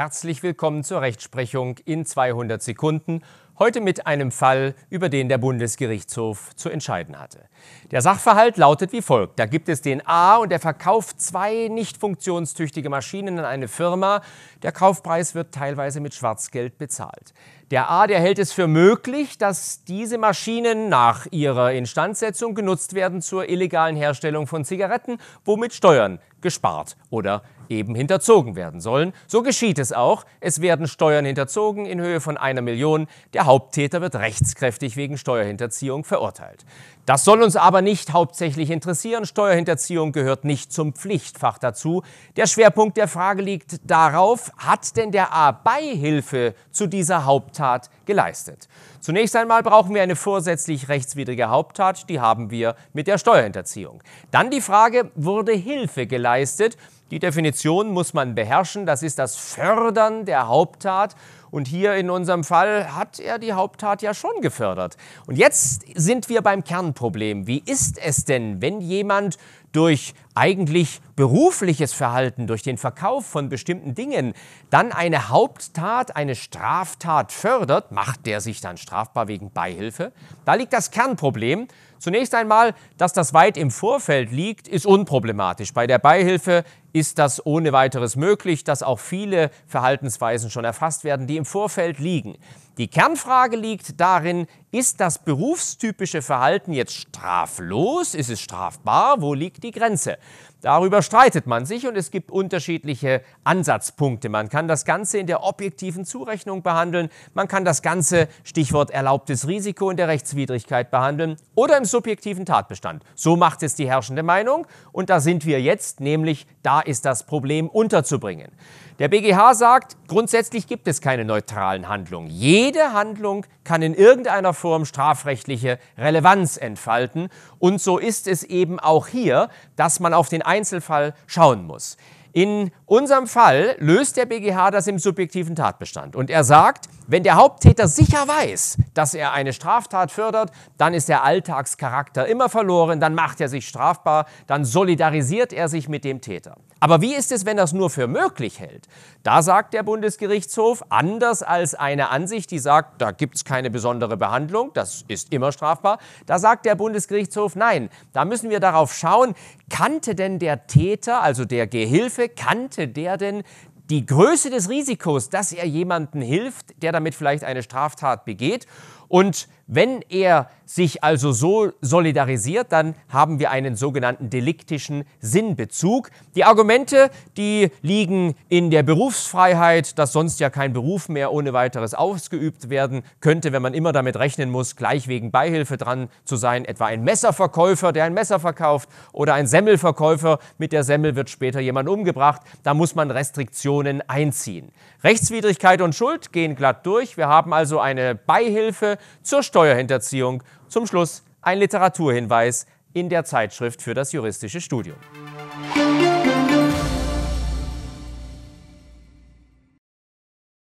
Herzlich willkommen zur Rechtsprechung in 200 Sekunden. Heute mit einem Fall, über den der Bundesgerichtshof zu entscheiden hatte. Der Sachverhalt lautet wie folgt. Da gibt es den A und der verkauft zwei nicht funktionstüchtige Maschinen an eine Firma. Der Kaufpreis wird teilweise mit Schwarzgeld bezahlt. Der A, der hält es für möglich, dass diese Maschinen nach ihrer Instandsetzung genutzt werden zur illegalen Herstellung von Zigaretten, womit Steuern gespart oder eben hinterzogen werden sollen. So geschieht es auch. Es werden Steuern hinterzogen in Höhe von einer Million. Der Haupttäter wird rechtskräftig wegen Steuerhinterziehung verurteilt. Das soll uns aber nicht hauptsächlich interessieren. Steuerhinterziehung gehört nicht zum Pflichtfach dazu. Der Schwerpunkt der Frage liegt darauf, hat denn der A Beihilfe zu dieser Haupttat geleistet? Zunächst einmal brauchen wir eine vorsätzlich rechtswidrige Haupttat, die haben wir mit der Steuerhinterziehung. Dann die Frage, wurde Hilfe geleistet? Die Definition muss man beherrschen. Das ist das Fördern der Haupttat und hier in unserem Fall hat er die Haupttat ja schon gefördert. Und jetzt sind wir beim Kernproblem. Wie ist es denn, wenn jemand durch eigentlich berufliches Verhalten, durch den Verkauf von bestimmten Dingen, dann eine Haupttat, eine Straftat fördert, macht der sich dann strafbar wegen Beihilfe? Da liegt das Kernproblem. Zunächst einmal, dass das weit im Vorfeld liegt, ist unproblematisch. Bei der Beihilfe ist das ohne weiteres möglich, dass auch viele Verhaltensweisen schon erfasst werden, die im Vorfeld liegen, die Kernfrage liegt darin, ist das berufstypische Verhalten jetzt straflos? Ist es strafbar? Wo liegt die Grenze? Darüber streitet man sich und es gibt unterschiedliche Ansatzpunkte. Man kann das Ganze in der objektiven Zurechnung behandeln, man kann das Ganze, Stichwort erlaubtes Risiko in der Rechtswidrigkeit behandeln oder im subjektiven Tatbestand. So macht es die herrschende Meinung und da sind wir jetzt, nämlich da ist das Problem unterzubringen. Der BGH sagt, grundsätzlich gibt es keine neutralen Handlungen. Jeder jede Handlung kann in irgendeiner Form strafrechtliche Relevanz entfalten. Und so ist es eben auch hier, dass man auf den Einzelfall schauen muss. In unserem Fall löst der BGH das im subjektiven Tatbestand. Und er sagt, wenn der Haupttäter sicher weiß, dass er eine Straftat fördert, dann ist der Alltagscharakter immer verloren, dann macht er sich strafbar, dann solidarisiert er sich mit dem Täter. Aber wie ist es, wenn das nur für möglich hält? Da sagt der Bundesgerichtshof, anders als eine Ansicht, die sagt, da gibt es keine besondere Behandlung, das ist immer strafbar, da sagt der Bundesgerichtshof, nein, da müssen wir darauf schauen, kannte denn der Täter, also der Gehilfe, kannte der denn die Größe des Risikos, dass er jemanden hilft, der damit vielleicht eine Straftat begeht und wenn er sich also so solidarisiert, dann haben wir einen sogenannten deliktischen Sinnbezug. Die Argumente, die liegen in der Berufsfreiheit, dass sonst ja kein Beruf mehr ohne weiteres ausgeübt werden könnte, wenn man immer damit rechnen muss, gleich wegen Beihilfe dran zu sein, etwa ein Messerverkäufer, der ein Messer verkauft oder ein Semmelverkäufer, mit der Semmel wird später jemand umgebracht, da muss man Restriktionen einziehen. Rechtswidrigkeit und Schuld gehen glatt durch. Wir haben also eine Beihilfe, zur Steuerhinterziehung. Zum Schluss ein Literaturhinweis in der Zeitschrift für das juristische Studium.